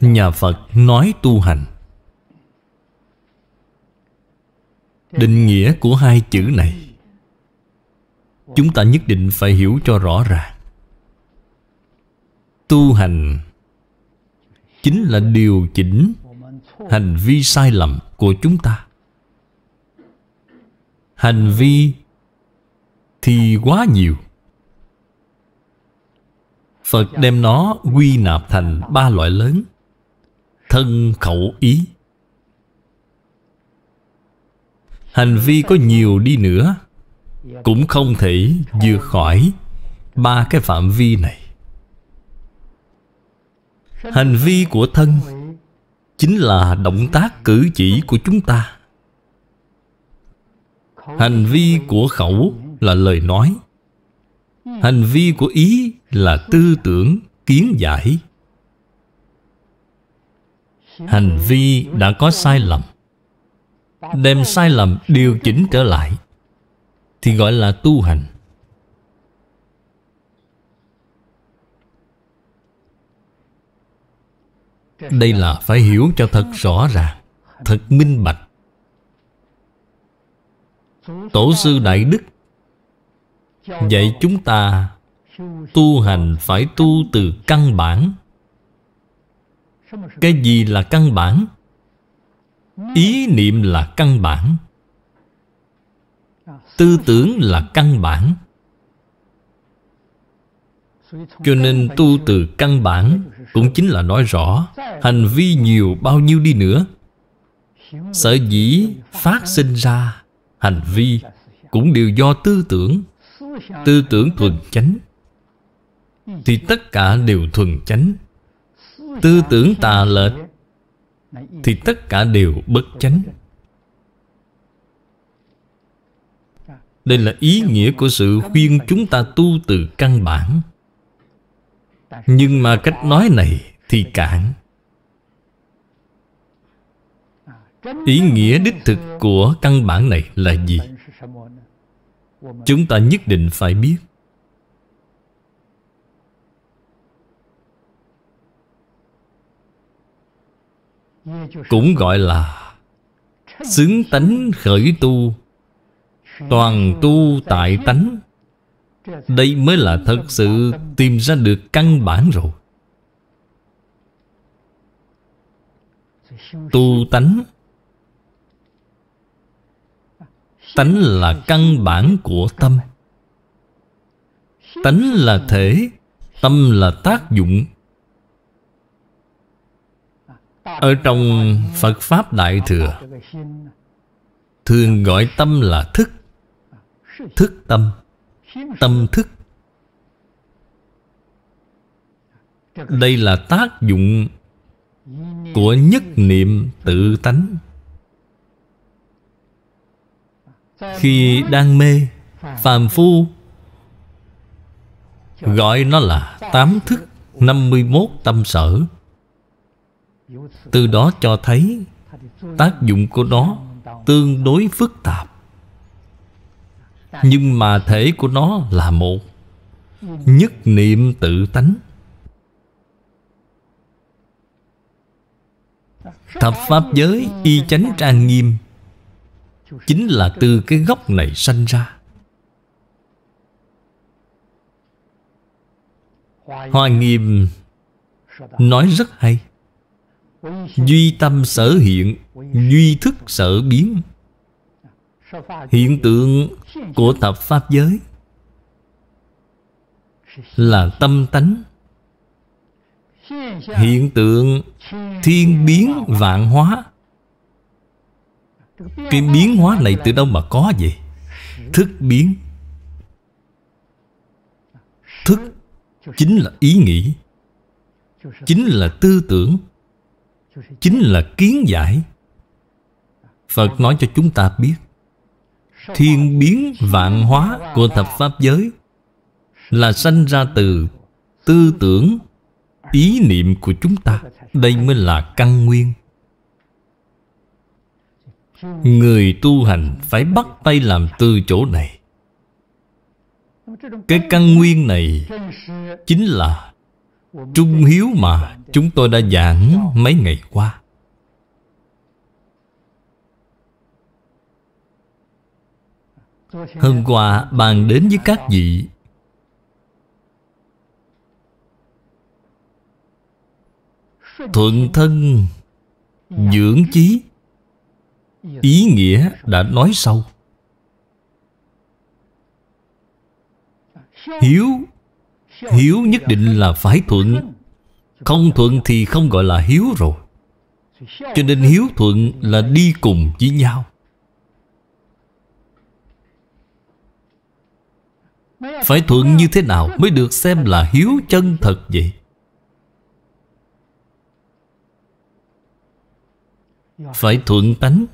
nhà phật nói tu hành định nghĩa của hai chữ này chúng ta nhất định phải hiểu cho rõ ràng tu hành chính là điều chỉnh hành vi sai lầm của chúng ta hành vi thì quá nhiều Phật đem nó quy nạp thành ba loại lớn Thân khẩu ý Hành vi có nhiều đi nữa Cũng không thể vượt khỏi Ba cái phạm vi này Hành vi của thân Chính là động tác cử chỉ của chúng ta Hành vi của khẩu là lời nói Hành vi của ý là tư tưởng kiến giải Hành vi đã có sai lầm Đem sai lầm điều chỉnh trở lại Thì gọi là tu hành Đây là phải hiểu cho thật rõ ràng Thật minh bạch Tổ sư Đại Đức Vậy chúng ta tu hành phải tu từ căn bản Cái gì là căn bản? Ý niệm là căn bản Tư tưởng là căn bản Cho nên tu từ căn bản Cũng chính là nói rõ Hành vi nhiều bao nhiêu đi nữa Sở dĩ phát sinh ra Hành vi cũng đều do tư tưởng Tư tưởng thuần chánh Thì tất cả đều thuần chánh Tư tưởng tà lệch Thì tất cả đều bất chánh Đây là ý nghĩa của sự khuyên chúng ta tu từ căn bản Nhưng mà cách nói này thì cản Ý nghĩa đích thực của căn bản này là gì? Chúng ta nhất định phải biết Cũng gọi là Xứng tánh khởi tu Toàn tu tại tánh Đây mới là thật sự tìm ra được căn bản rồi Tu tánh Tánh là căn bản của tâm Tánh là thể Tâm là tác dụng Ở trong Phật Pháp Đại Thừa Thường gọi tâm là thức Thức tâm Tâm thức Đây là tác dụng Của nhất niệm tự tánh Khi đang mê Phàm phu Gọi nó là tám thức 51 tâm sở Từ đó cho thấy Tác dụng của nó Tương đối phức tạp Nhưng mà thể của nó là một Nhất niệm tự tánh Thập Pháp giới y chánh trang nghiêm chính là từ cái gốc này sanh ra hoa nghiêm nói rất hay duy tâm sở hiện duy thức sở biến hiện tượng của thập pháp giới là tâm tánh hiện tượng thiên biến vạn hóa cái biến hóa này từ đâu mà có vậy Thức biến Thức Chính là ý nghĩ Chính là tư tưởng Chính là kiến giải Phật nói cho chúng ta biết Thiên biến vạn hóa của thập pháp giới Là sanh ra từ tư tưởng Ý niệm của chúng ta Đây mới là căn nguyên Người tu hành phải bắt tay làm từ chỗ này Cái căn nguyên này Chính là Trung hiếu mà chúng tôi đã giảng mấy ngày qua Hôm qua bàn đến với các vị Thuận thân Dưỡng chí ý nghĩa đã nói sau hiếu hiếu nhất định là phải thuận không thuận thì không gọi là hiếu rồi cho nên hiếu thuận là đi cùng với nhau Phải thuận như thế nào mới được xem là hiếu chân thật vậy? Phải thuận tánh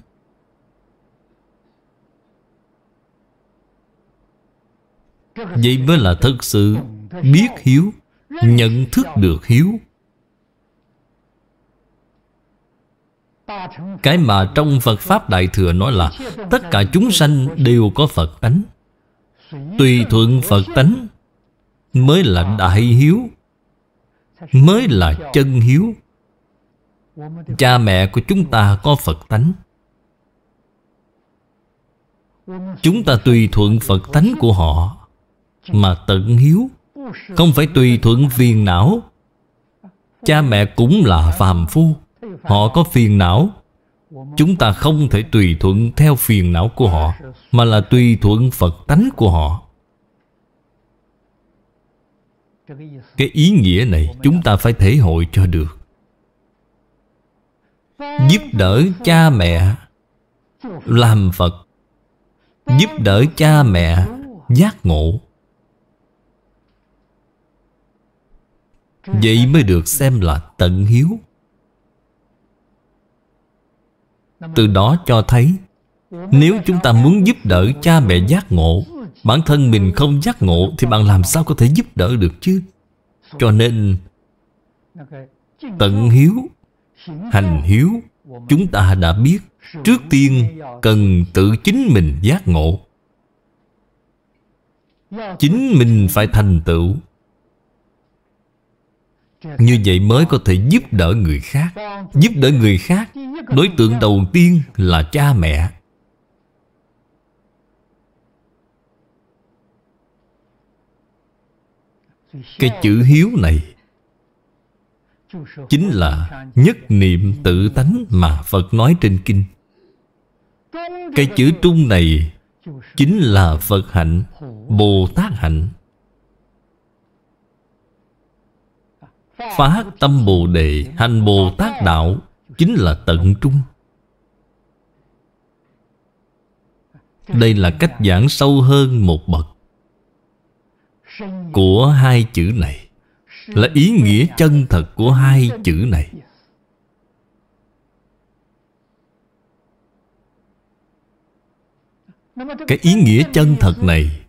Vậy mới là thật sự biết hiếu Nhận thức được hiếu Cái mà trong Phật Pháp Đại Thừa nói là Tất cả chúng sanh đều có Phật tánh Tùy thuận Phật tánh Mới là đại hiếu Mới là chân hiếu Cha mẹ của chúng ta có Phật tánh Chúng ta tùy thuận Phật tánh của họ mà tận hiếu Không phải tùy thuận phiền não Cha mẹ cũng là phàm phu Họ có phiền não Chúng ta không thể tùy thuận theo phiền não của họ Mà là tùy thuận Phật tánh của họ Cái ý nghĩa này chúng ta phải thể hội cho được Giúp đỡ cha mẹ Làm Phật Giúp đỡ cha mẹ giác ngộ Vậy mới được xem là tận hiếu Từ đó cho thấy Nếu chúng ta muốn giúp đỡ cha mẹ giác ngộ Bản thân mình không giác ngộ Thì bạn làm sao có thể giúp đỡ được chứ Cho nên Tận hiếu Hành hiếu Chúng ta đã biết Trước tiên cần tự chính mình giác ngộ Chính mình phải thành tựu như vậy mới có thể giúp đỡ người khác Giúp đỡ người khác Đối tượng đầu tiên là cha mẹ Cái chữ hiếu này Chính là nhất niệm tự tánh mà Phật nói trên kinh Cái chữ trung này Chính là Phật hạnh Bồ Tát hạnh Phát tâm Bồ Đề Hành Bồ Tát Đạo Chính là tận trung Đây là cách giảng sâu hơn một bậc Của hai chữ này Là ý nghĩa chân thật của hai chữ này Cái ý nghĩa chân thật này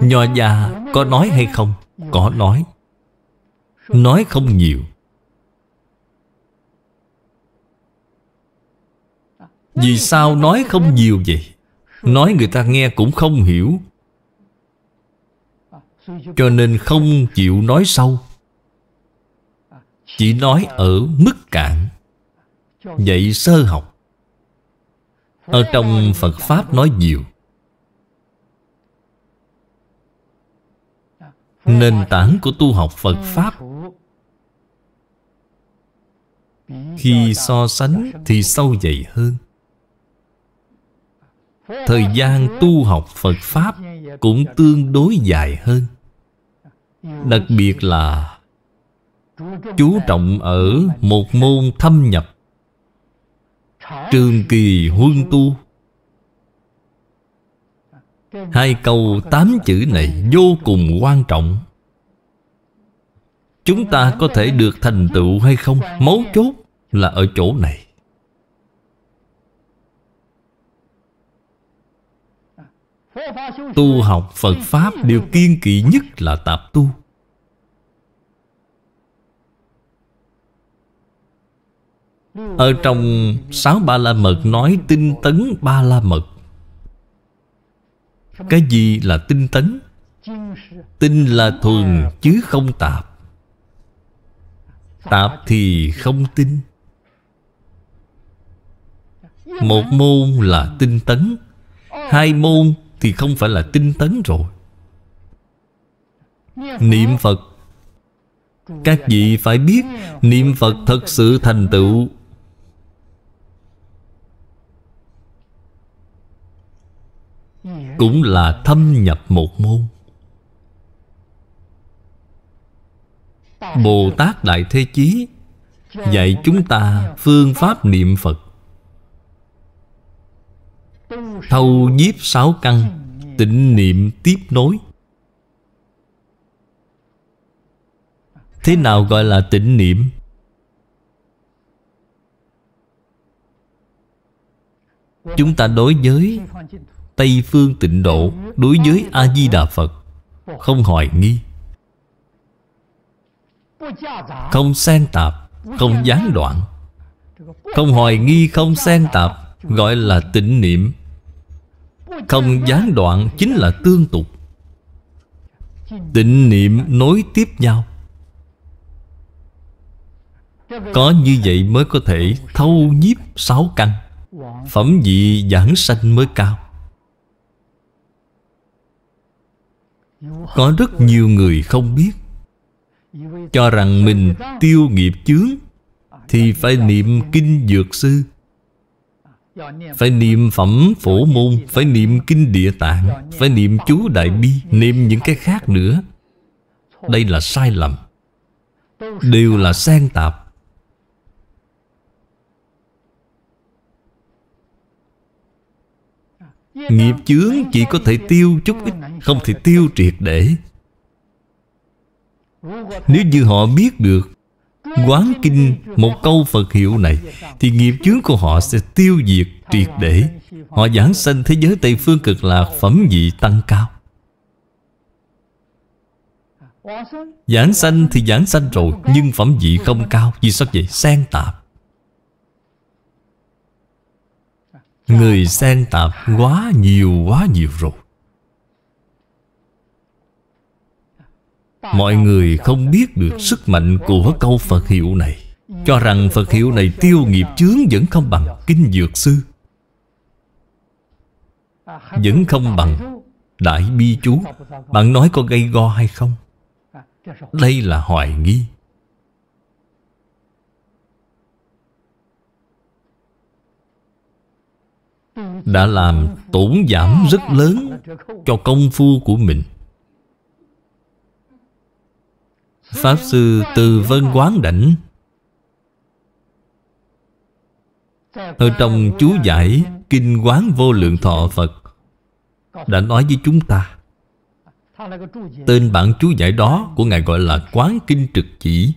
Nho gia có nói hay không? Có nói Nói không nhiều Vì sao nói không nhiều vậy? Nói người ta nghe cũng không hiểu Cho nên không chịu nói sâu Chỉ nói ở mức cạn Dạy sơ học Ở trong Phật Pháp nói nhiều Nền tảng của tu học Phật Pháp khi so sánh thì sâu dày hơn Thời gian tu học Phật Pháp cũng tương đối dài hơn Đặc biệt là chú trọng ở một môn thâm nhập Trường kỳ huân tu Hai câu tám chữ này vô cùng quan trọng Chúng ta có thể được thành tựu hay không Mấu chốt là ở chỗ này Tu học Phật Pháp Điều kiên kỵ nhất là tạp tu Ở trong sáu ba la mật nói tinh tấn ba la mật Cái gì là tinh tấn? Tinh là thuần chứ không tạp Tạp thì không tin Một môn là tinh tấn Hai môn thì không phải là tinh tấn rồi Niệm Phật Các vị phải biết Niệm Phật thật sự thành tựu Cũng là thâm nhập một môn Bồ Tát Đại Thế Chí Dạy chúng ta phương pháp niệm Phật Thâu nhiếp sáu căn Tịnh niệm tiếp nối Thế nào gọi là tịnh niệm? Chúng ta đối với Tây Phương tịnh độ Đối với A-di-đà Phật Không hoài nghi không xen tạp Không gián đoạn Không hoài nghi không xen tạp Gọi là tịnh niệm Không gián đoạn chính là tương tục Tịnh niệm nối tiếp nhau Có như vậy mới có thể thâu nhiếp sáu căn Phẩm vị giảng sanh mới cao Có rất nhiều người không biết cho rằng mình tiêu nghiệp chướng Thì phải niệm kinh dược sư Phải niệm phẩm phổ môn Phải niệm kinh địa tạng Phải niệm chú đại bi Niệm những cái khác nữa Đây là sai lầm Đều là sang tạp Nghiệp chướng chỉ có thể tiêu chút ít Không thể tiêu triệt để nếu như họ biết được Quán kinh một câu Phật hiệu này Thì nghiệp chướng của họ sẽ tiêu diệt triệt để Họ giảng sanh thế giới Tây Phương cực lạc Phẩm vị tăng cao Giảng sanh thì giảng sanh rồi Nhưng phẩm vị không cao Vì sao vậy? Sen tạp Người sen tạp quá nhiều quá nhiều rồi Mọi người không biết được sức mạnh của câu Phật hiệu này Cho rằng Phật hiệu này tiêu nghiệp chướng vẫn không bằng Kinh Dược Sư Vẫn không bằng Đại Bi Chú Bạn nói có gây go hay không? Đây là hoài nghi Đã làm tổn giảm rất lớn Cho công phu của mình Pháp Sư Từ Vân Quán Đảnh Ở trong chú giải Kinh Quán Vô Lượng Thọ Phật Đã nói với chúng ta Tên bản chú giải đó của Ngài gọi là Quán Kinh Trực Chỉ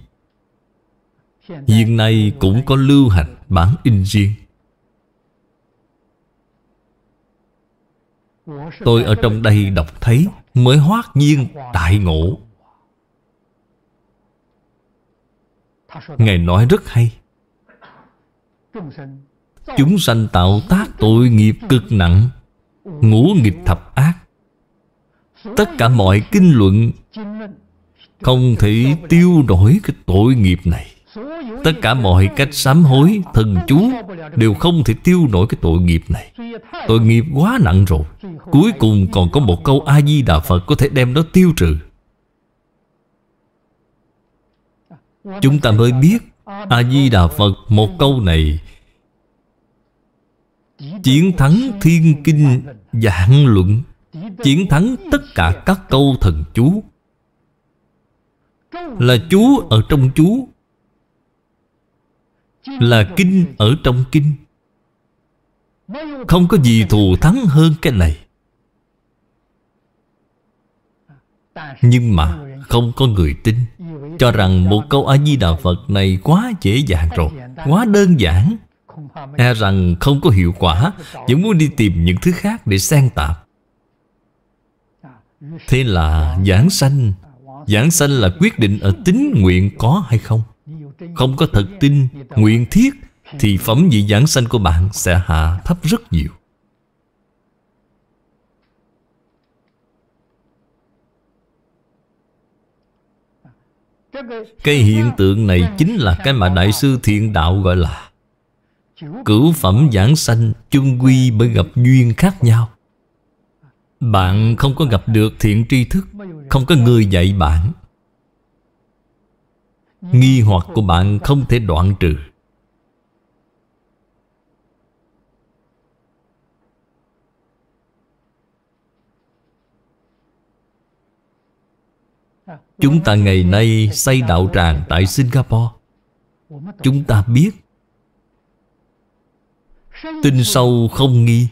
Hiện nay cũng có lưu hành bản in riêng Tôi ở trong đây đọc thấy Mới hoát nhiên đại ngộ Ngài nói rất hay Chúng sanh tạo tác tội nghiệp cực nặng Ngũ nghịch thập ác Tất cả mọi kinh luận Không thể tiêu nổi cái tội nghiệp này Tất cả mọi cách sám hối, thần chú Đều không thể tiêu nổi cái tội nghiệp này Tội nghiệp quá nặng rồi Cuối cùng còn có một câu A-di-đà Phật Có thể đem nó tiêu trừ Chúng ta mới biết A-di-đà Phật một câu này Chiến thắng thiên kinh giảng luận Chiến thắng tất cả các câu thần chú Là chú ở trong chú Là kinh ở trong kinh Không có gì thù thắng hơn cái này Nhưng mà không có người tin cho rằng một câu A-di-đà Phật này quá dễ dàng rồi Quá đơn giản E rằng không có hiệu quả Vẫn muốn đi tìm những thứ khác để xen tạp Thế là giảng sanh Giảng sanh là quyết định ở tính nguyện có hay không Không có thật tin, nguyện thiết Thì phẩm vị giảng sanh của bạn sẽ hạ thấp rất nhiều Cái hiện tượng này chính là cái mà Đại sư Thiện Đạo gọi là Cửu phẩm giảng sanh chung quy bởi gặp duyên khác nhau Bạn không có gặp được thiện tri thức Không có người dạy bạn Nghi hoặc của bạn không thể đoạn trừ Chúng ta ngày nay xây đạo tràng tại Singapore Chúng ta biết Tin sâu không nghi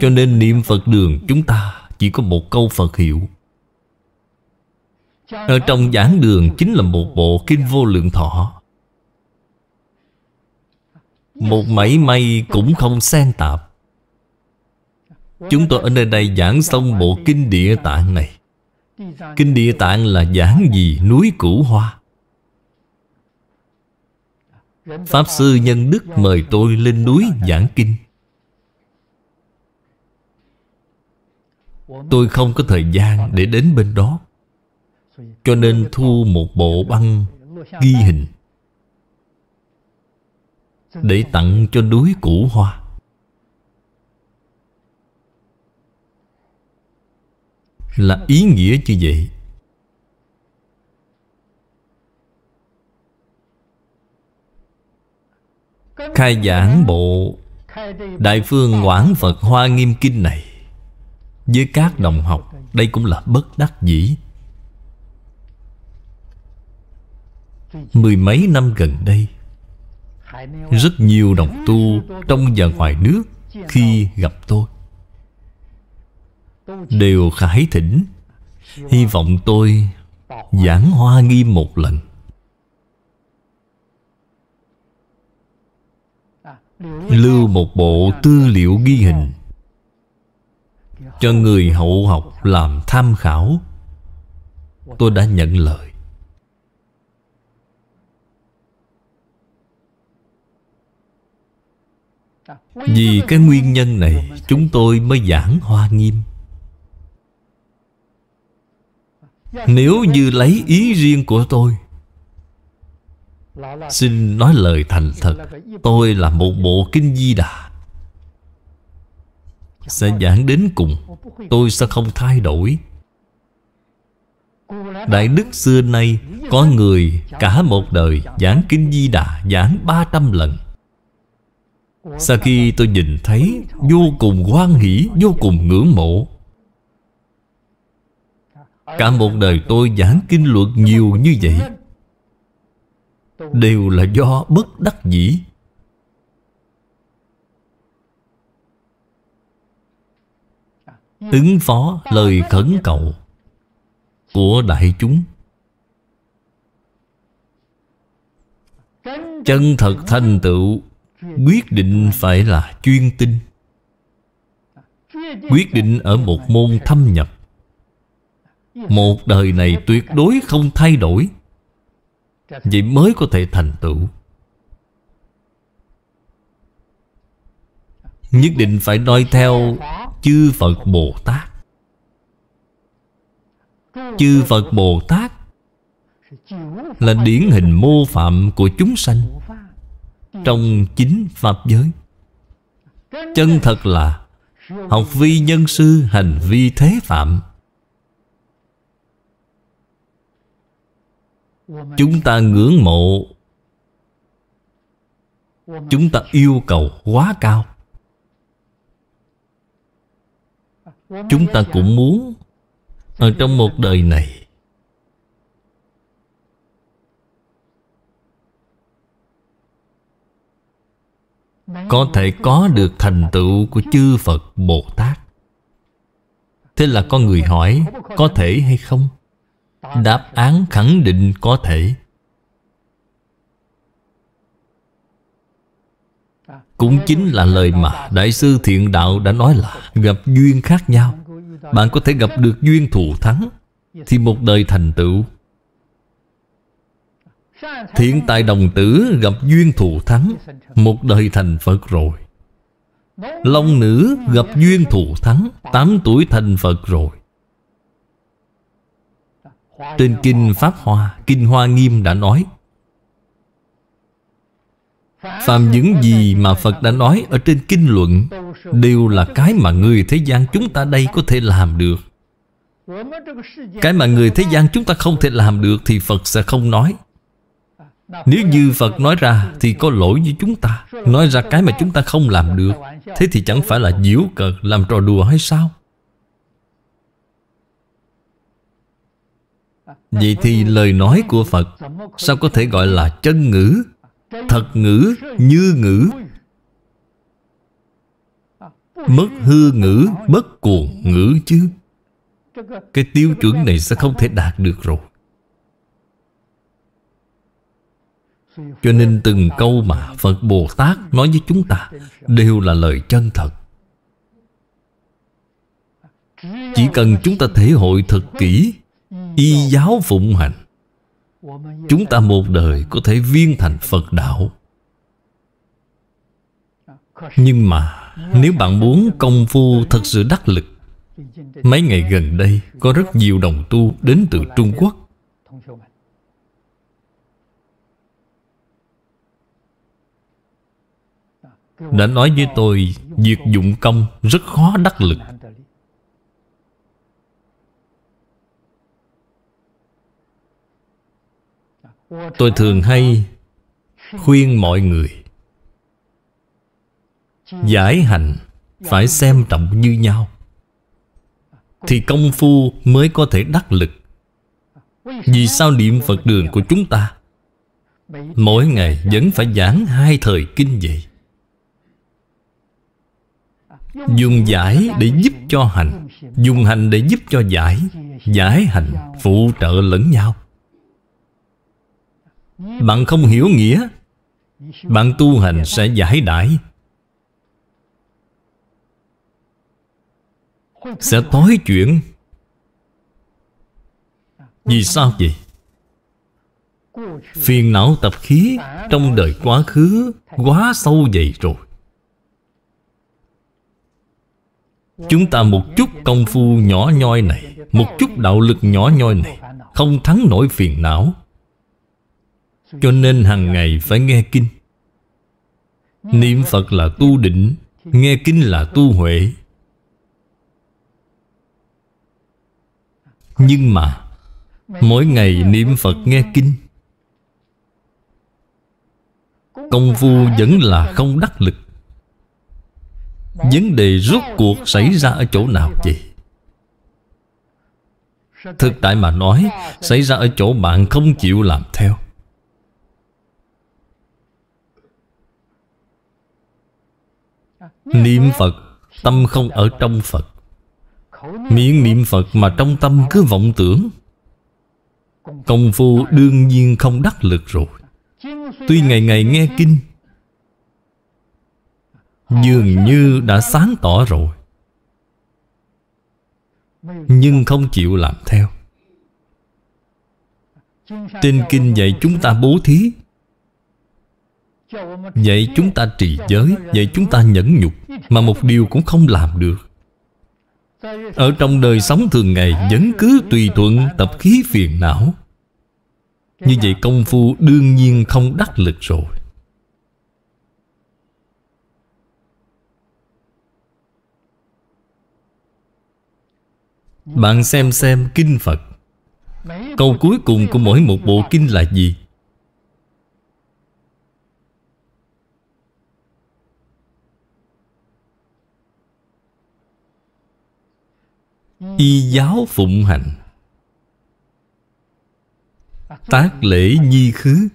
Cho nên niệm Phật đường chúng ta chỉ có một câu Phật hiệu Ở trong giảng đường chính là một bộ kinh vô lượng thọ Một mảy may cũng không xen tạp Chúng tôi ở nơi đây giảng xong bộ kinh địa tạng này Kinh Địa Tạng là giảng gì núi củ hoa Pháp Sư Nhân Đức mời tôi lên núi giảng kinh Tôi không có thời gian để đến bên đó Cho nên thu một bộ băng ghi hình Để tặng cho núi củ hoa là ý nghĩa như vậy Khai giảng bộ Đại phương Quảng Phật Hoa Nghiêm Kinh này Với các đồng học Đây cũng là bất đắc dĩ Mười mấy năm gần đây Rất nhiều đồng tu Trong và ngoài nước Khi gặp tôi đều khải thỉnh hy vọng tôi giảng hoa nghiêm một lần lưu một bộ tư liệu ghi hình cho người hậu học làm tham khảo tôi đã nhận lời vì cái nguyên nhân này chúng tôi mới giảng hoa nghiêm Nếu như lấy ý riêng của tôi Xin nói lời thành thật Tôi là một bộ kinh di đà Sẽ giảng đến cùng Tôi sẽ không thay đổi Đại đức xưa nay Có người cả một đời Giảng kinh di đà Giảng 300 lần Sau khi tôi nhìn thấy Vô cùng hoan hỷ Vô cùng ngưỡng mộ Cả một đời tôi giảng kinh luật nhiều như vậy Đều là do bất đắc dĩ Ứng phó lời khẩn cầu Của đại chúng Chân thật thành tựu Quyết định phải là chuyên tinh Quyết định ở một môn thâm nhập một đời này tuyệt đối không thay đổi Vậy mới có thể thành tựu Nhất định phải noi theo chư Phật Bồ Tát Chư Phật Bồ Tát Là điển hình mô phạm của chúng sanh Trong chính Pháp giới Chân thật là Học vi nhân sư hành vi thế phạm chúng ta ngưỡng mộ chúng ta yêu cầu quá cao chúng ta cũng muốn ở trong một đời này có thể có được thành tựu của chư phật bồ tát thế là con người hỏi có thể hay không đáp án khẳng định có thể cũng chính là lời mà đại sư thiện đạo đã nói là gặp duyên khác nhau bạn có thể gặp được duyên thù thắng thì một đời thành tựu Thiện tài đồng tử gặp duyên thù thắng Một đời thành Phật rồi Long nữ gặp duyên thù thắng Tám tuổi thành Phật rồi trên Kinh Pháp Hoa Kinh Hoa Nghiêm đã nói Phạm những gì mà Phật đã nói Ở trên kinh luận Đều là cái mà người thế gian chúng ta đây Có thể làm được Cái mà người thế gian chúng ta không thể làm được Thì Phật sẽ không nói Nếu như Phật nói ra Thì có lỗi với chúng ta Nói ra cái mà chúng ta không làm được Thế thì chẳng phải là diễu cợt Làm trò đùa hay sao Vậy thì lời nói của Phật Sao có thể gọi là chân ngữ Thật ngữ, như ngữ Mất hư ngữ, mất cuồng ngữ chứ Cái tiêu chuẩn này sẽ không thể đạt được rồi Cho nên từng câu mà Phật Bồ Tát nói với chúng ta Đều là lời chân thật Chỉ cần chúng ta thể hội thật kỹ y giáo phụng hành chúng ta một đời có thể viên thành phật đạo nhưng mà nếu bạn muốn công phu thật sự đắc lực Mấy ngày gần đây Có rất nhiều đồng tu đến từ Trung Quốc Đã nói với tôi Việc dụng công rất khó đắc lực tôi thường hay khuyên mọi người giải hành phải xem trọng như nhau thì công phu mới có thể đắc lực vì sao niệm phật đường của chúng ta mỗi ngày vẫn phải giảng hai thời kinh vậy dùng giải để giúp cho hành dùng hành để giúp cho giải giải hành phụ trợ lẫn nhau bạn không hiểu nghĩa Bạn tu hành sẽ giải đãi Sẽ tối chuyển Vì sao vậy? Phiền não tập khí Trong đời quá khứ Quá sâu dày rồi Chúng ta một chút công phu nhỏ nhoi này Một chút đạo lực nhỏ nhoi này Không thắng nổi phiền não cho nên hàng ngày phải nghe kinh Niệm Phật là tu định Nghe kinh là tu huệ Nhưng mà Mỗi ngày niệm Phật nghe kinh Công phu vẫn là không đắc lực Vấn đề rốt cuộc xảy ra ở chỗ nào vậy? Thực tại mà nói Xảy ra ở chỗ bạn không chịu làm theo Niệm Phật Tâm không ở trong Phật Miệng niệm Phật mà trong tâm cứ vọng tưởng Công phu đương nhiên không đắc lực rồi Tuy ngày ngày nghe kinh Dường như đã sáng tỏ rồi Nhưng không chịu làm theo Trên kinh dạy chúng ta bố thí Vậy chúng ta trì giới Vậy chúng ta nhẫn nhục Mà một điều cũng không làm được Ở trong đời sống thường ngày Vẫn cứ tùy thuận tập khí phiền não Như vậy công phu đương nhiên không đắc lực rồi Bạn xem xem Kinh Phật Câu cuối cùng của mỗi một bộ kinh là gì y giáo phụng hành tác lễ nhi khứ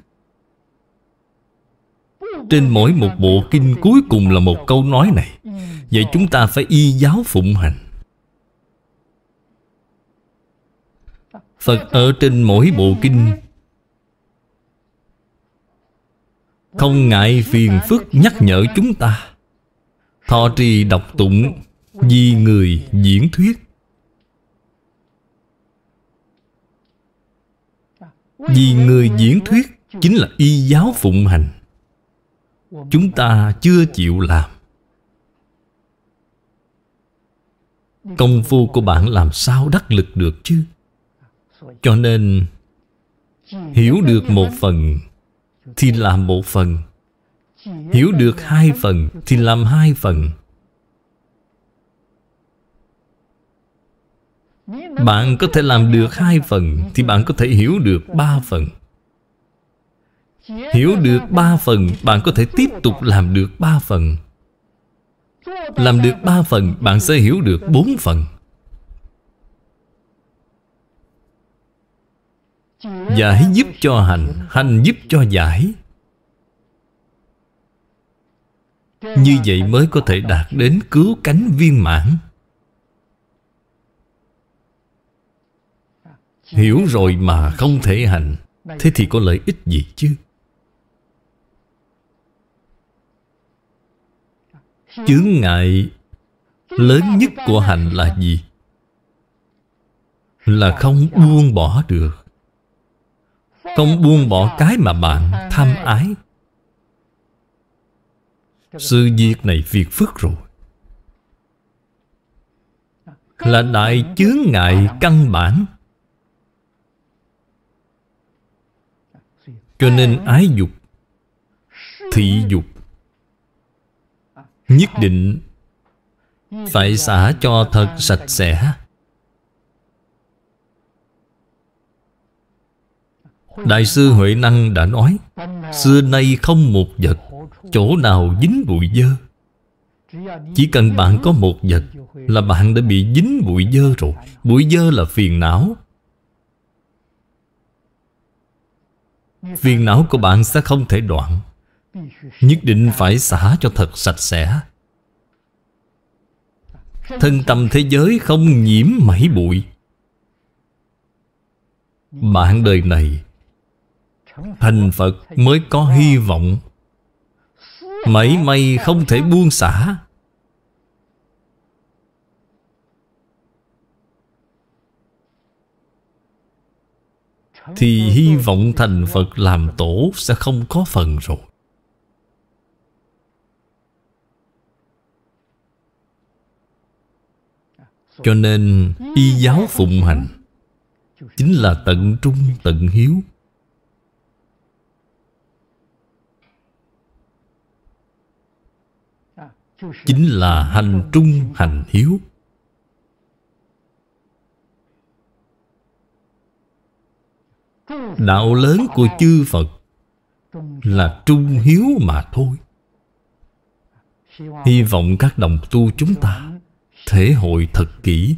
trên mỗi một bộ kinh cuối cùng là một câu nói này vậy chúng ta phải y giáo phụng hành phật ở trên mỗi bộ kinh không ngại phiền phức nhắc nhở chúng ta thọ trì đọc tụng vì người diễn thuyết Vì người diễn thuyết Chính là y giáo phụng hành Chúng ta chưa chịu làm Công phu của bạn làm sao đắc lực được chứ Cho nên Hiểu được một phần Thì làm một phần Hiểu được hai phần Thì làm hai phần Bạn có thể làm được hai phần Thì bạn có thể hiểu được ba phần Hiểu được ba phần Bạn có thể tiếp tục làm được ba phần Làm được ba phần Bạn sẽ hiểu được bốn phần Giải giúp cho hành Hành giúp cho giải Như vậy mới có thể đạt đến cứu cánh viên mãn Hiểu rồi mà không thể hành Thế thì có lợi ích gì chứ Chướng ngại lớn nhất của hành là gì? Là không buông bỏ được Không buông bỏ cái mà bạn tham ái Sự việc này việc phức rồi Là đại chướng ngại căn bản Cho nên ái dục Thị dục Nhất định Phải xả cho thật sạch sẽ Đại sư Huệ Năng đã nói Xưa nay không một vật Chỗ nào dính bụi dơ Chỉ cần bạn có một vật Là bạn đã bị dính bụi dơ rồi Bụi dơ là phiền não Phiền não của bạn sẽ không thể đoạn Nhất định phải xả cho thật sạch sẽ Thân tâm thế giới không nhiễm mảy bụi Bạn đời này Thành Phật mới có hy vọng Mảy may không thể buông xả thì hy vọng thành Phật làm tổ sẽ không có phần rồi. Cho nên y giáo phụng hành Chính là tận trung tận hiếu Chính là hành trung hành hiếu Đạo lớn của chư Phật Là trung hiếu mà thôi Hy vọng các đồng tu chúng ta Thể hội thật kỹ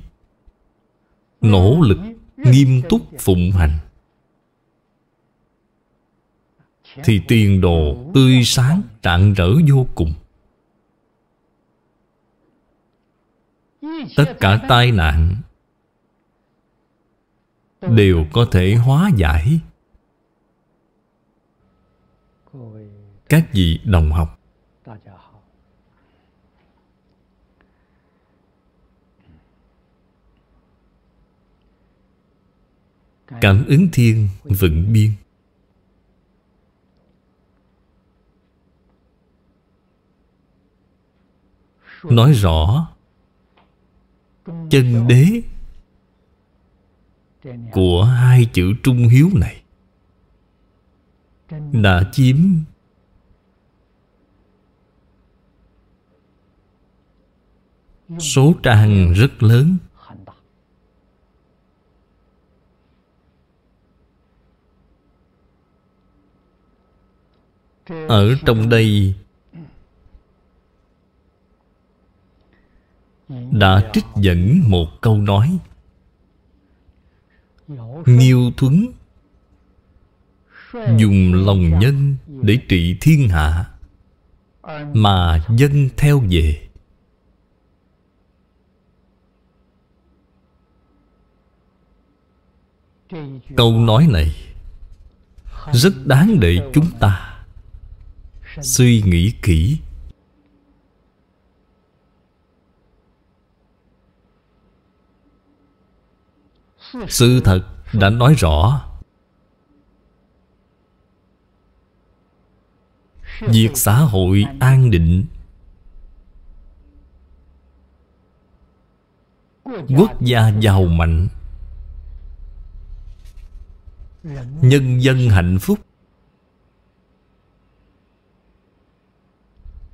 Nỗ lực nghiêm túc phụng hành Thì tiền đồ tươi sáng rạng rỡ vô cùng Tất cả tai nạn đều có thể hóa giải các vị đồng học cảm ứng thiên vững biên nói rõ chân đế của hai chữ trung hiếu này đã chiếm số trang rất lớn ở trong đây đã trích dẫn một câu nói Nghiêu thuấn Dùng lòng nhân để trị thiên hạ Mà dân theo về Câu nói này Rất đáng để chúng ta Suy nghĩ kỹ Sự thật đã nói rõ Việc xã hội an định Quốc gia giàu mạnh Nhân dân hạnh phúc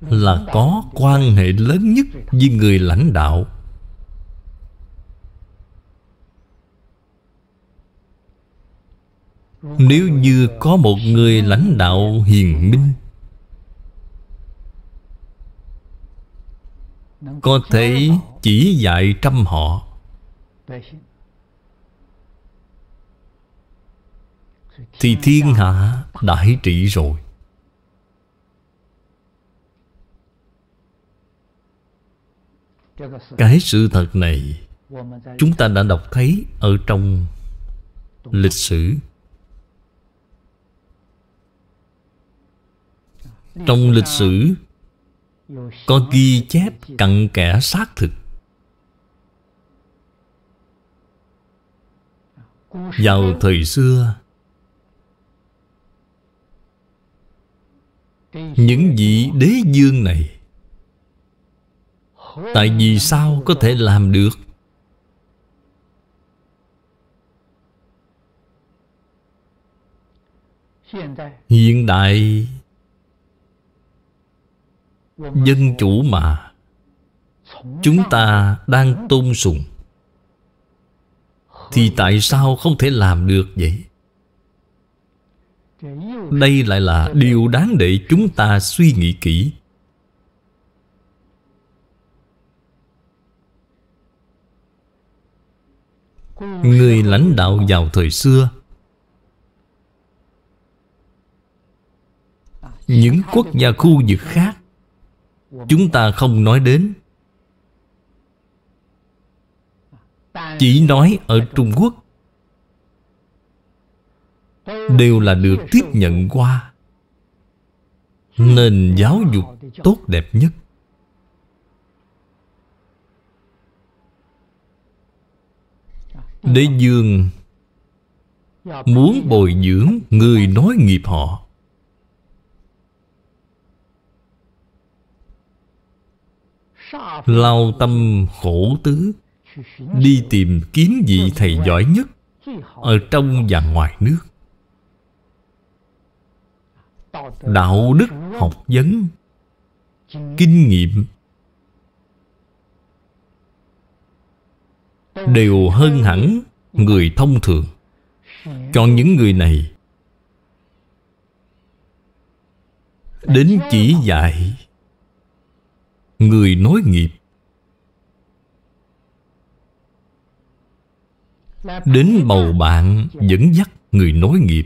Là có quan hệ lớn nhất với người lãnh đạo Nếu như có một người lãnh đạo hiền minh Có thể chỉ dạy trăm họ Thì thiên hạ đại trị rồi Cái sự thật này Chúng ta đã đọc thấy ở trong lịch sử Trong lịch sử Có ghi chép cặn kẽ xác thực Vào thời xưa Những vị đế dương này Tại vì sao có thể làm được Hiện đại Dân chủ mà Chúng ta đang tôn sùng Thì tại sao không thể làm được vậy? Đây lại là điều đáng để chúng ta suy nghĩ kỹ Người lãnh đạo vào thời xưa Những quốc gia khu vực khác chúng ta không nói đến chỉ nói ở trung quốc đều là được tiếp nhận qua nền giáo dục tốt đẹp nhất đế dương muốn bồi dưỡng người nói nghiệp họ Lao tâm khổ tứ Đi tìm kiếm vị thầy giỏi nhất Ở trong và ngoài nước Đạo đức học vấn Kinh nghiệm Đều hơn hẳn người thông thường cho những người này Đến chỉ dạy người nối nghiệp đến bầu bạn dẫn dắt người nối nghiệp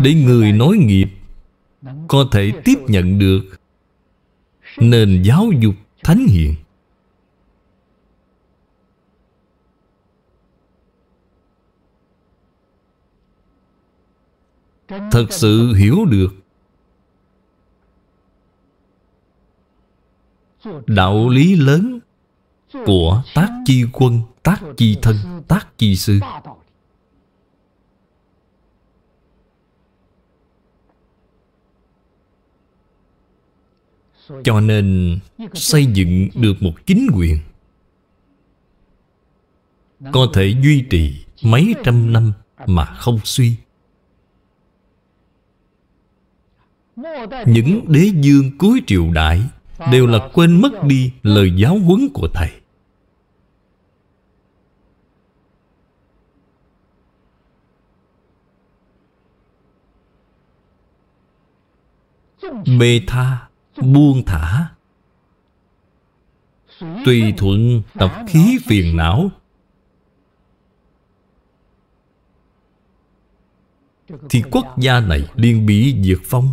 để người nối nghiệp có thể tiếp nhận được nền giáo dục thánh hiền thật sự hiểu được đạo lý lớn của tác chi quân tác chi thân tác chi sư cho nên xây dựng được một chính quyền có thể duy trì mấy trăm năm mà không suy những đế dương cuối triều đại Đều là quên mất đi lời giáo huấn của Thầy Bê tha Buông thả Tùy thuận tập khí phiền não Thì quốc gia này liên bị diệt phong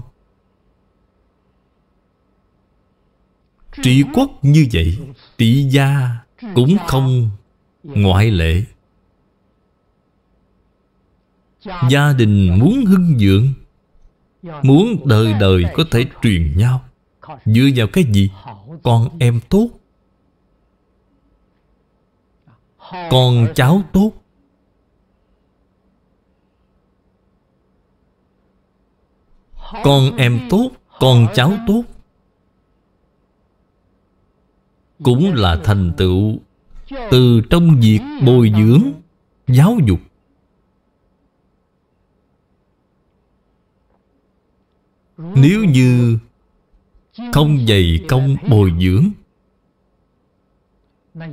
Trị quốc như vậy Tỷ gia cũng không ngoại lệ Gia đình muốn hưng dưỡng, Muốn đời đời có thể truyền nhau Dựa vào cái gì? Con em tốt Con cháu tốt Con em tốt Con cháu tốt Cũng là thành tựu Từ trong việc bồi dưỡng Giáo dục Nếu như Không dày công bồi dưỡng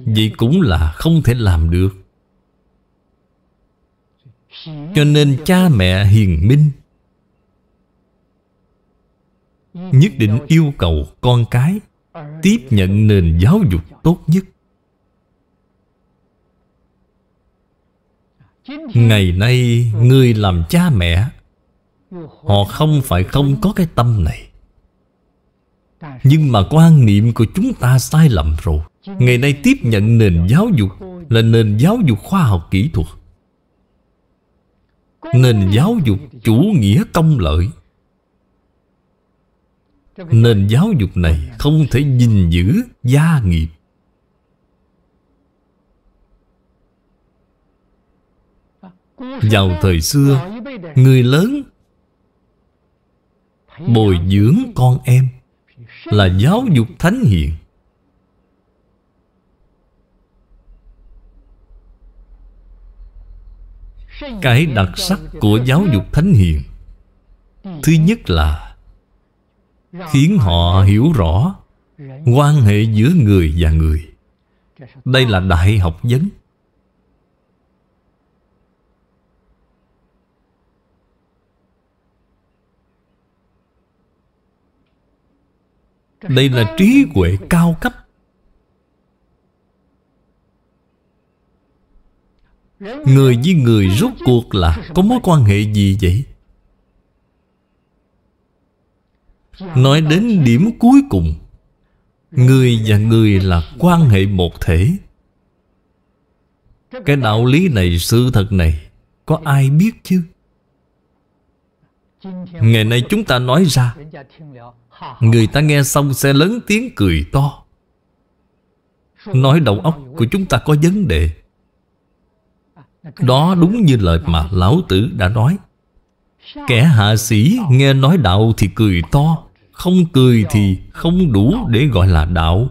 Vậy cũng là không thể làm được Cho nên cha mẹ hiền minh Nhất định yêu cầu con cái tiếp nhận nền giáo dục tốt nhất ngày nay người làm cha mẹ họ không phải không có cái tâm này nhưng mà quan niệm của chúng ta sai lầm rồi ngày nay tiếp nhận nền giáo dục là nền giáo dục khoa học kỹ thuật nền giáo dục chủ nghĩa công lợi Nền giáo dục này không thể gìn giữ gia nghiệp Vào thời xưa Người lớn Bồi dưỡng con em Là giáo dục thánh hiền Cái đặc sắc của giáo dục thánh hiền Thứ nhất là khiến họ hiểu rõ quan hệ giữa người và người đây là đại học vấn đây là trí huệ cao cấp người với người rốt cuộc là có mối quan hệ gì vậy Nói đến điểm cuối cùng Người và người là quan hệ một thể Cái đạo lý này, sự thật này Có ai biết chứ? Ngày nay chúng ta nói ra Người ta nghe xong sẽ lớn tiếng cười to Nói đầu óc của chúng ta có vấn đề Đó đúng như lời mà Lão Tử đã nói Kẻ hạ sĩ nghe nói đạo thì cười to không cười thì không đủ để gọi là đạo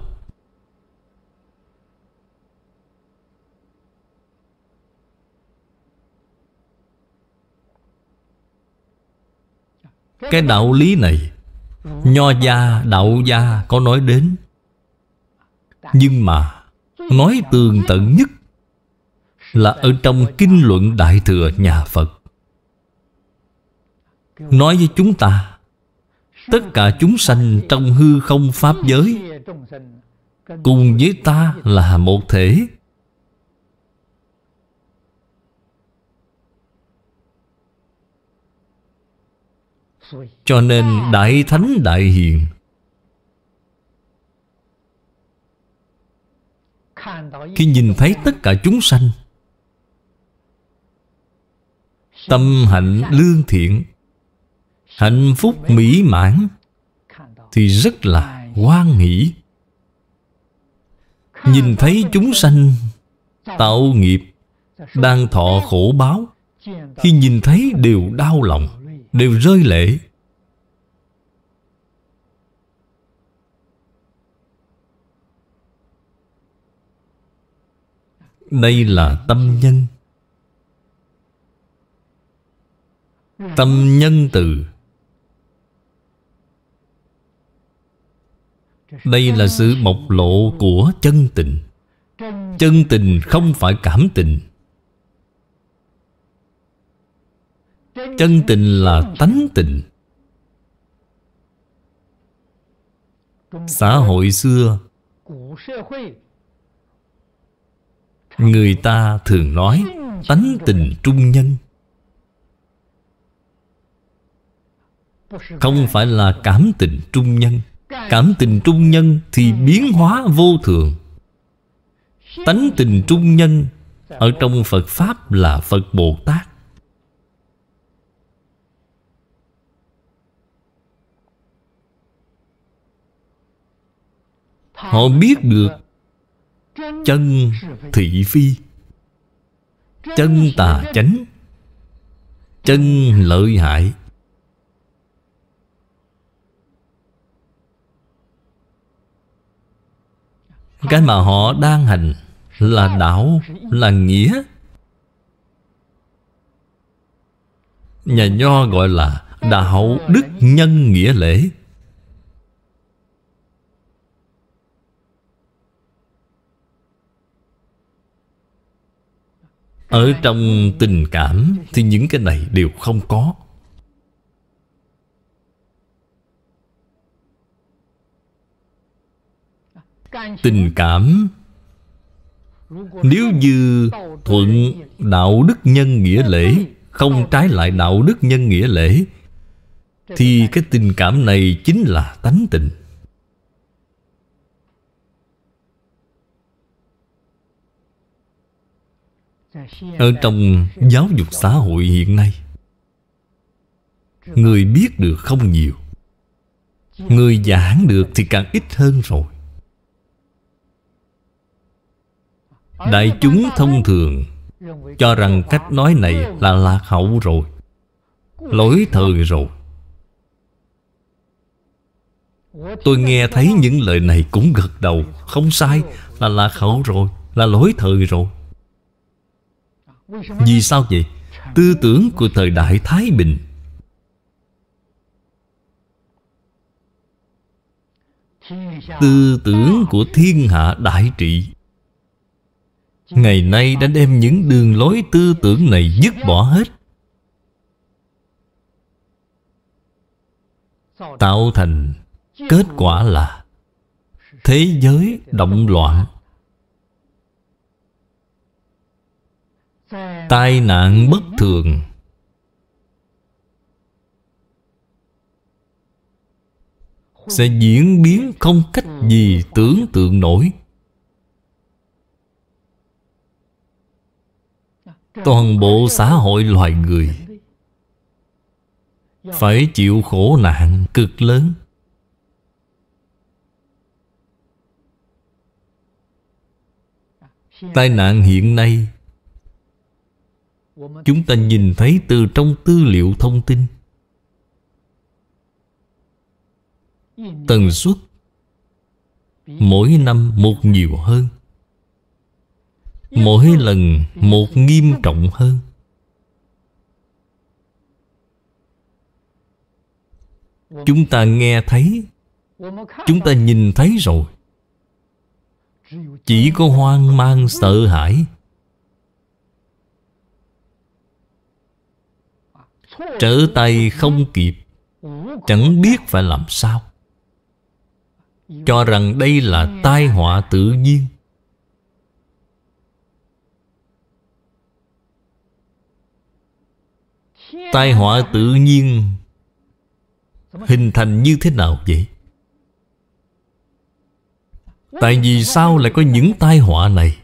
Cái đạo lý này Nho gia, đạo gia có nói đến Nhưng mà Nói tường tận nhất Là ở trong Kinh luận Đại Thừa Nhà Phật Nói với chúng ta tất cả chúng sanh trong hư không pháp giới cùng với ta là một thể cho nên đại thánh đại hiền khi nhìn thấy tất cả chúng sanh tâm hạnh lương thiện hạnh phúc mỹ mãn thì rất là hoan hỷ nhìn thấy chúng sanh tạo nghiệp đang thọ khổ báo khi nhìn thấy đều đau lòng đều rơi lệ đây là tâm nhân tâm nhân từ Đây là sự bộc lộ của chân tình Chân tình không phải cảm tình Chân tình là tánh tình Xã hội xưa Người ta thường nói Tánh tình trung nhân Không phải là cảm tình trung nhân Cảm tình trung nhân thì biến hóa vô thường Tánh tình trung nhân Ở trong Phật Pháp là Phật Bồ Tát Họ biết được Chân thị phi Chân tà chánh Chân lợi hại Cái mà họ đang hành là đạo, là nghĩa Nhà Nho gọi là đạo đức nhân nghĩa lễ Ở trong tình cảm thì những cái này đều không có tình cảm nếu như thuận đạo đức nhân nghĩa lễ không trái lại đạo đức nhân nghĩa lễ thì cái tình cảm này chính là tánh tình ở trong giáo dục xã hội hiện nay người biết được không nhiều người giảng được thì càng ít hơn rồi Đại chúng thông thường Cho rằng cách nói này là lạc hậu rồi Lỗi thời rồi Tôi nghe thấy những lời này cũng gật đầu Không sai là lạc hậu rồi Là lỗi thời rồi Vì sao vậy? Tư tưởng của thời đại Thái Bình Tư tưởng của thiên hạ đại trị Ngày nay đã đem những đường lối tư tưởng này dứt bỏ hết Tạo thành kết quả là Thế giới động loạn Tai nạn bất thường Sẽ diễn biến không cách gì tưởng tượng nổi Toàn bộ xã hội loài người Phải chịu khổ nạn cực lớn Tai nạn hiện nay Chúng ta nhìn thấy từ trong tư liệu thông tin Tần suất Mỗi năm một nhiều hơn mỗi lần một nghiêm trọng hơn chúng ta nghe thấy chúng ta nhìn thấy rồi chỉ có hoang mang sợ hãi trở tay không kịp chẳng biết phải làm sao cho rằng đây là tai họa tự nhiên tai họa tự nhiên hình thành như thế nào vậy tại vì sao lại có những tai họa này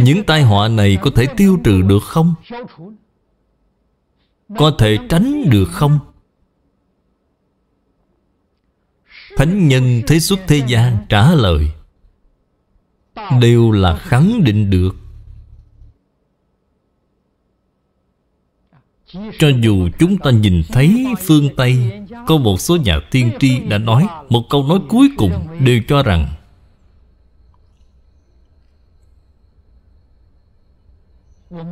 những tai họa này có thể tiêu trừ được không có thể tránh được không thánh nhân thế xuất thế gian trả lời đều là khẳng định được Cho dù chúng ta nhìn thấy phương Tây Có một số nhà tiên tri đã nói Một câu nói cuối cùng đều cho rằng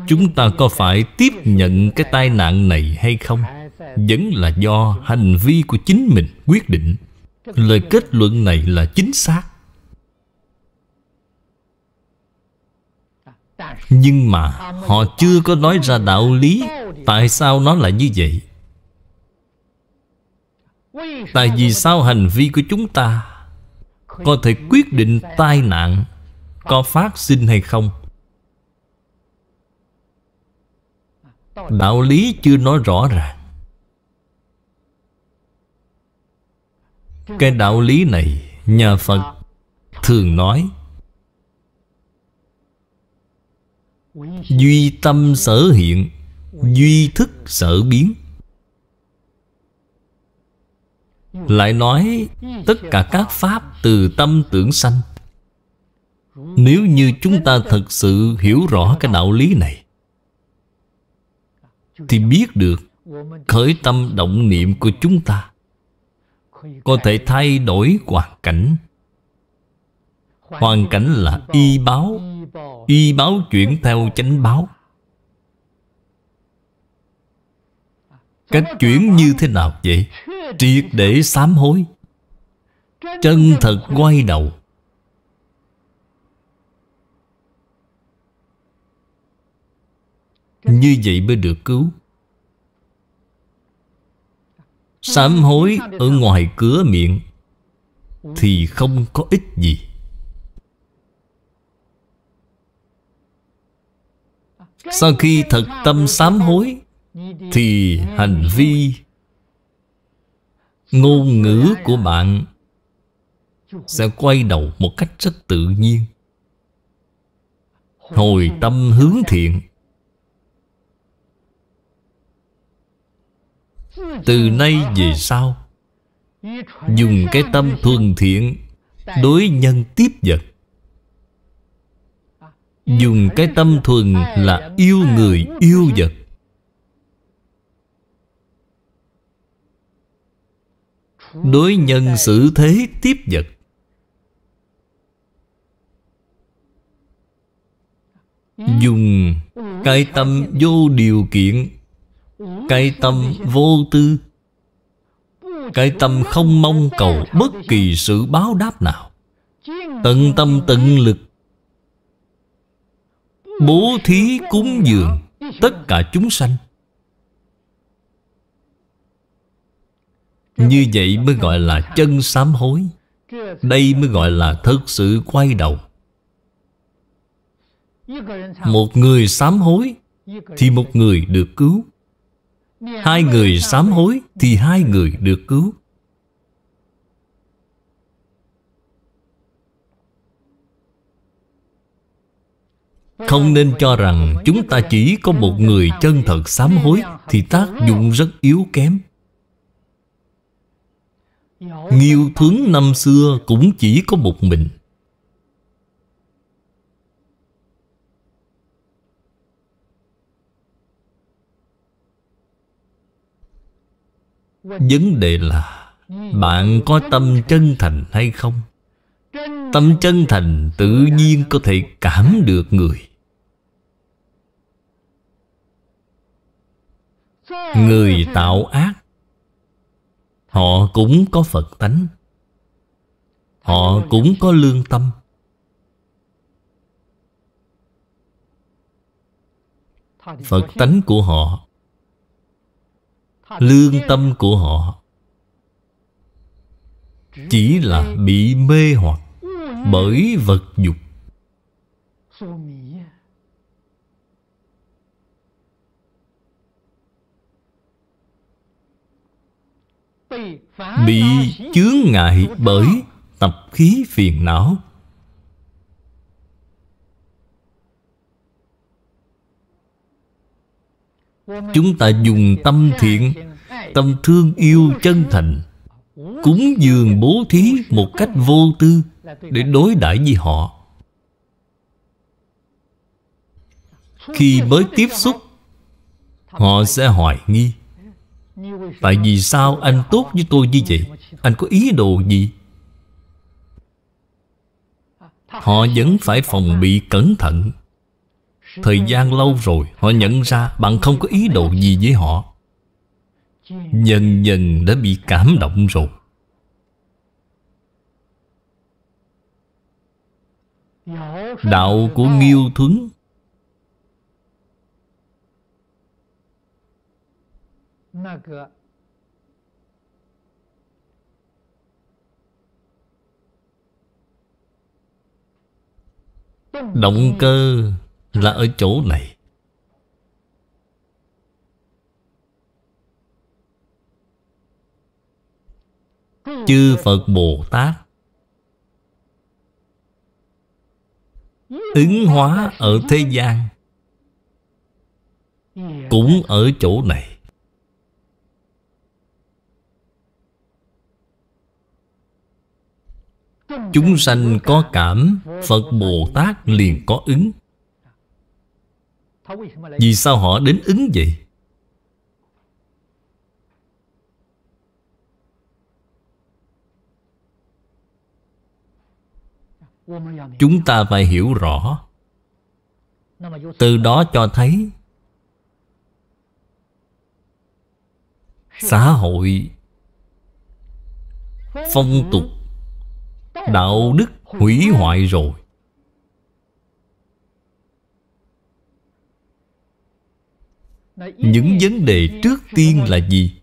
Chúng ta có phải tiếp nhận cái tai nạn này hay không? Vẫn là do hành vi của chính mình quyết định Lời kết luận này là chính xác Nhưng mà họ chưa có nói ra đạo lý Tại sao nó lại như vậy? Tại vì sao hành vi của chúng ta Có thể quyết định tai nạn Có phát sinh hay không Đạo lý chưa nói rõ ràng Cái đạo lý này Nhà Phật thường nói Duy tâm sở hiện duy thức sở biến lại nói tất cả các pháp từ tâm tưởng sanh nếu như chúng ta thật sự hiểu rõ cái đạo lý này thì biết được khởi tâm động niệm của chúng ta có thể thay đổi hoàn cảnh hoàn cảnh là y báo y báo chuyển theo chánh báo Cách chuyển như thế nào vậy? Triệt để sám hối Chân thật quay đầu Như vậy mới được cứu Sám hối ở ngoài cửa miệng Thì không có ích gì Sau khi thật tâm sám hối thì hành vi ngôn ngữ của bạn sẽ quay đầu một cách rất tự nhiên hồi tâm hướng thiện từ nay về sau dùng cái tâm thuần thiện đối nhân tiếp vật dùng cái tâm thuần là yêu người yêu vật Đối nhân xử thế tiếp vật Dùng cái tâm vô điều kiện Cái tâm vô tư Cái tâm không mong cầu bất kỳ sự báo đáp nào Tận tâm tận lực Bố thí cúng dường Tất cả chúng sanh Như vậy mới gọi là chân sám hối Đây mới gọi là thật sự quay đầu Một người sám hối Thì một người được cứu Hai người sám hối Thì hai người được cứu Không nên cho rằng chúng ta chỉ có một người chân thật sám hối Thì tác dụng rất yếu kém Nghiêu thướng năm xưa cũng chỉ có một mình Vấn đề là Bạn có tâm chân thành hay không? Tâm chân thành tự nhiên có thể cảm được người Người tạo ác Họ cũng có Phật tánh Họ cũng có lương tâm Phật tánh của họ Lương tâm của họ Chỉ là bị mê hoặc ừ. Bởi vật dục bị chướng ngại bởi tập khí phiền não chúng ta dùng tâm thiện tâm thương yêu chân thành cúng dường bố thí một cách vô tư để đối đãi với họ khi mới tiếp xúc họ sẽ hoài nghi Tại vì sao anh tốt với tôi như vậy Anh có ý đồ gì Họ vẫn phải phòng bị cẩn thận Thời gian lâu rồi Họ nhận ra bạn không có ý đồ gì với họ Dần dần đã bị cảm động rồi Đạo của Nghiêu Thuấn 那个 động cơ là ở chỗ này chư phật bồ tát ứng hóa ở thế gian cũng ở chỗ này Chúng sanh có cảm Phật Bồ Tát liền có ứng Vì sao họ đến ứng vậy? Chúng ta phải hiểu rõ Từ đó cho thấy Xã hội Phong tục Đạo đức hủy hoại rồi Những vấn đề trước tiên là gì?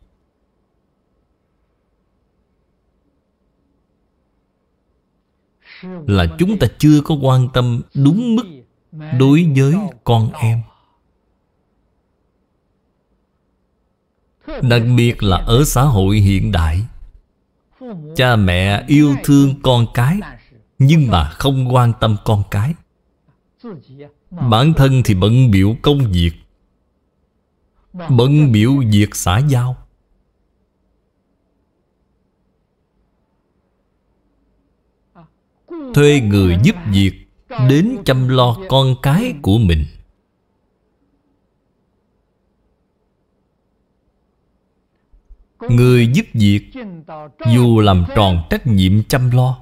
Là chúng ta chưa có quan tâm đúng mức đối với con em Đặc biệt là ở xã hội hiện đại cha mẹ yêu thương con cái nhưng mà không quan tâm con cái bản thân thì bận biểu công việc bận biểu việc xã giao thuê người giúp việc đến chăm lo con cái của mình Người giúp việc Dù làm tròn trách nhiệm chăm lo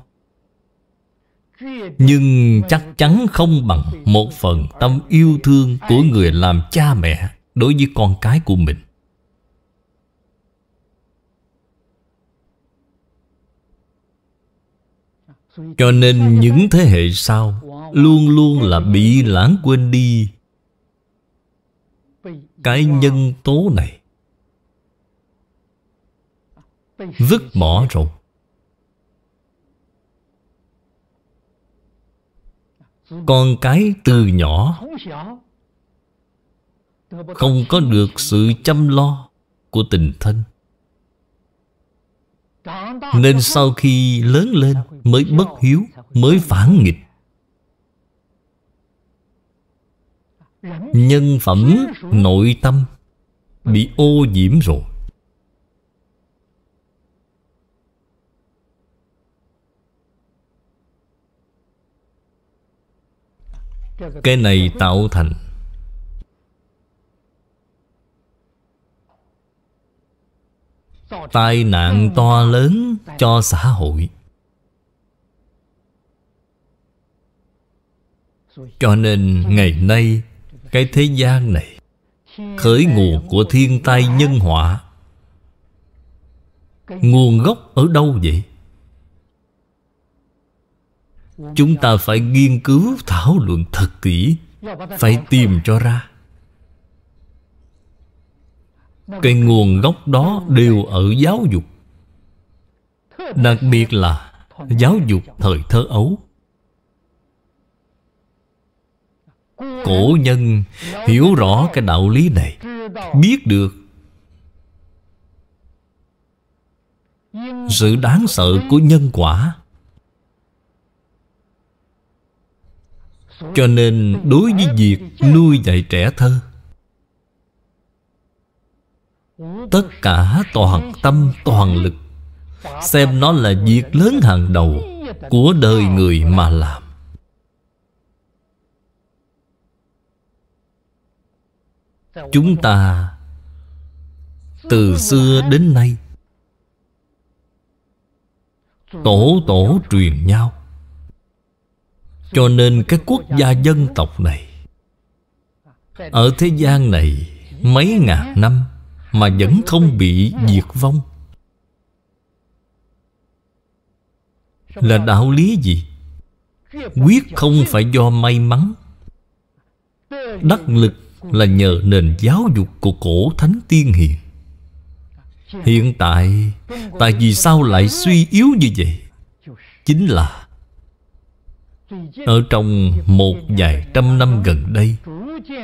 Nhưng chắc chắn không bằng một phần tâm yêu thương của người làm cha mẹ đối với con cái của mình. Cho nên những thế hệ sau Luôn luôn là bị lãng quên đi Cái nhân tố này vứt bỏ rồi con cái từ nhỏ không có được sự chăm lo của tình thân nên sau khi lớn lên mới bất hiếu mới phản nghịch nhân phẩm nội tâm bị ô nhiễm rồi Cái này tạo thành Tai nạn to lớn cho xã hội Cho nên ngày nay Cái thế gian này Khởi nguồn của thiên tai nhân họa Nguồn gốc ở đâu vậy? Chúng ta phải nghiên cứu thảo luận thật kỹ Phải tìm cho ra Cái nguồn gốc đó đều ở giáo dục Đặc biệt là giáo dục thời thơ ấu Cổ nhân hiểu rõ cái đạo lý này Biết được Sự đáng sợ của nhân quả Cho nên đối với việc nuôi dạy trẻ thơ Tất cả toàn tâm toàn lực Xem nó là việc lớn hàng đầu Của đời người mà làm Chúng ta Từ xưa đến nay Tổ tổ truyền nhau cho nên các quốc gia dân tộc này Ở thế gian này Mấy ngàn năm Mà vẫn không bị diệt vong Là đạo lý gì? Quyết không phải do may mắn Đắc lực là nhờ nền giáo dục của cổ thánh tiên hiền Hiện tại Tại vì sao lại suy yếu như vậy Chính là ở trong một vài trăm năm gần đây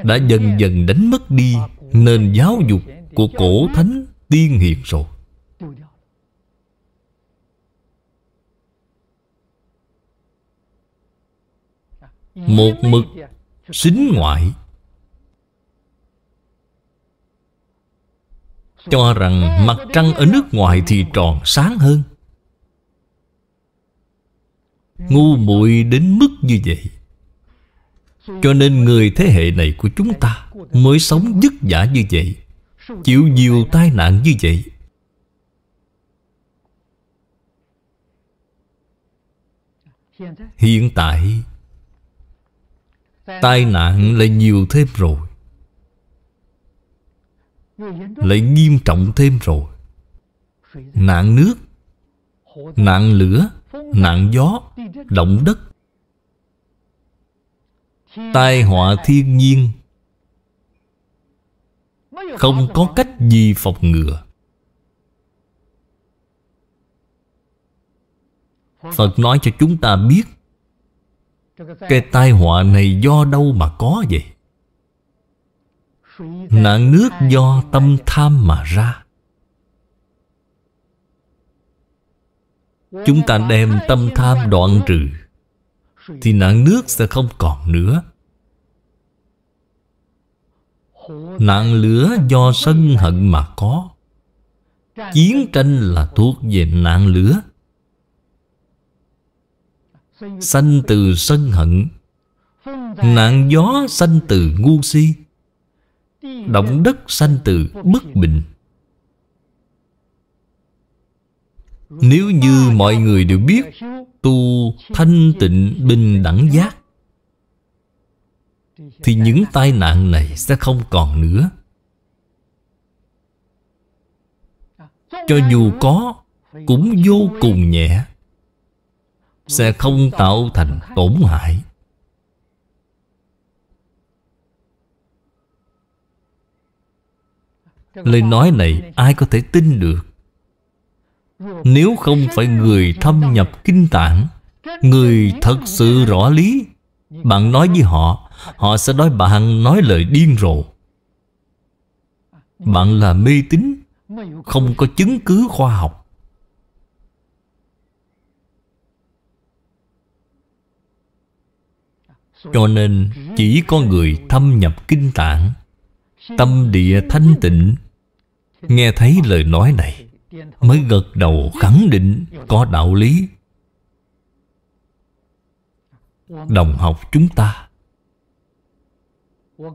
Đã dần dần đánh mất đi Nền giáo dục của cổ thánh tiên hiền rồi Một mực Xính ngoại Cho rằng mặt trăng ở nước ngoài thì tròn sáng hơn ngu muội đến mức như vậy cho nên người thế hệ này của chúng ta mới sống vất vả như vậy chịu nhiều tai nạn như vậy hiện tại tai nạn lại nhiều thêm rồi lại nghiêm trọng thêm rồi nạn nước nạn lửa nạn gió, động đất Tai họa thiên nhiên Không có cách gì phòng ngừa Phật nói cho chúng ta biết Cái tai họa này do đâu mà có vậy Nạn nước do tâm tham mà ra Chúng ta đem tâm tham đoạn trừ Thì nạn nước sẽ không còn nữa Nạn lửa do sân hận mà có Chiến tranh là thuộc về nạn lửa Sanh từ sân hận Nạn gió sanh từ ngu si Động đất sanh từ bất bình Nếu như mọi người đều biết Tu thanh tịnh bình đẳng giác Thì những tai nạn này sẽ không còn nữa Cho dù có Cũng vô cùng nhẹ Sẽ không tạo thành tổn hại Lời nói này ai có thể tin được nếu không phải người thâm nhập kinh tạng Người thật sự rõ lý Bạn nói với họ Họ sẽ nói bạn nói lời điên rồ Bạn là mê tín Không có chứng cứ khoa học Cho nên chỉ có người thâm nhập kinh tạng Tâm địa thanh tịnh Nghe thấy lời nói này mới gật đầu khẳng định có đạo lý đồng học chúng ta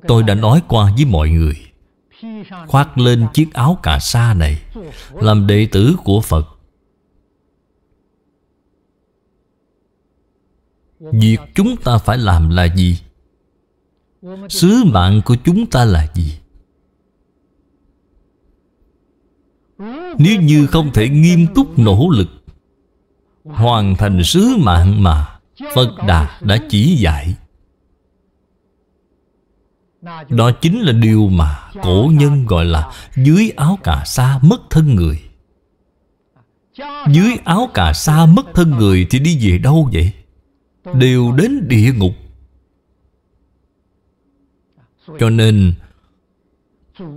tôi đã nói qua với mọi người khoác lên chiếc áo cà sa này làm đệ tử của phật việc chúng ta phải làm là gì sứ mạng của chúng ta là gì Nếu như không thể nghiêm túc nỗ lực Hoàn thành sứ mạng mà Phật Đà đã chỉ dạy Đó chính là điều mà cổ nhân gọi là Dưới áo cà sa mất thân người Dưới áo cà sa mất thân người thì đi về đâu vậy? Đều đến địa ngục Cho nên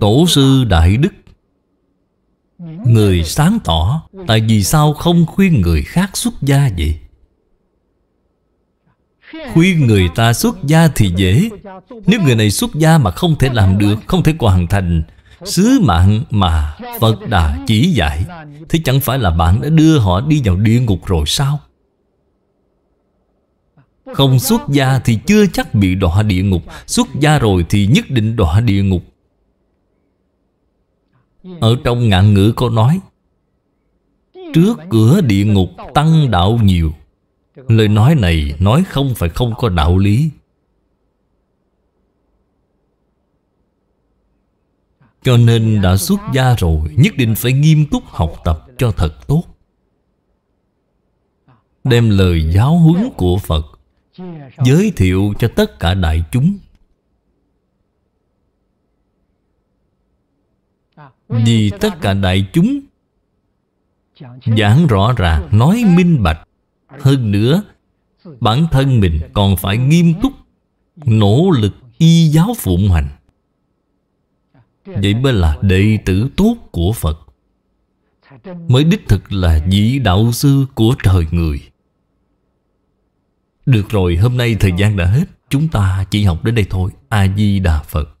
Tổ sư Đại Đức Người sáng tỏ Tại vì sao không khuyên người khác xuất gia vậy? Khuyên người ta xuất gia thì dễ Nếu người này xuất gia mà không thể làm được Không thể hoàn thành Sứ mạng mà Phật Đà chỉ dạy Thế chẳng phải là bạn đã đưa họ đi vào địa ngục rồi sao? Không xuất gia thì chưa chắc bị đọa địa ngục Xuất gia rồi thì nhất định đọa địa ngục ở ừ. trong ngạn ngữ có nói ừ, Trước cửa địa ngục tăng đạo nhiều Lời nói này nói không phải không có đạo lý Cho nên đã xuất gia rồi Nhất định phải nghiêm túc học tập cho thật tốt à, Đem à, lời giáo huấn của Phật Giới thiệu cho tất cả đại chúng Vì tất cả đại chúng Giảng rõ ràng Nói minh bạch Hơn nữa Bản thân mình còn phải nghiêm túc Nỗ lực y giáo phụng hành Vậy mới là đệ tử tốt của Phật Mới đích thực là vị đạo sư của trời người Được rồi, hôm nay thời gian đã hết Chúng ta chỉ học đến đây thôi A-di-đà Phật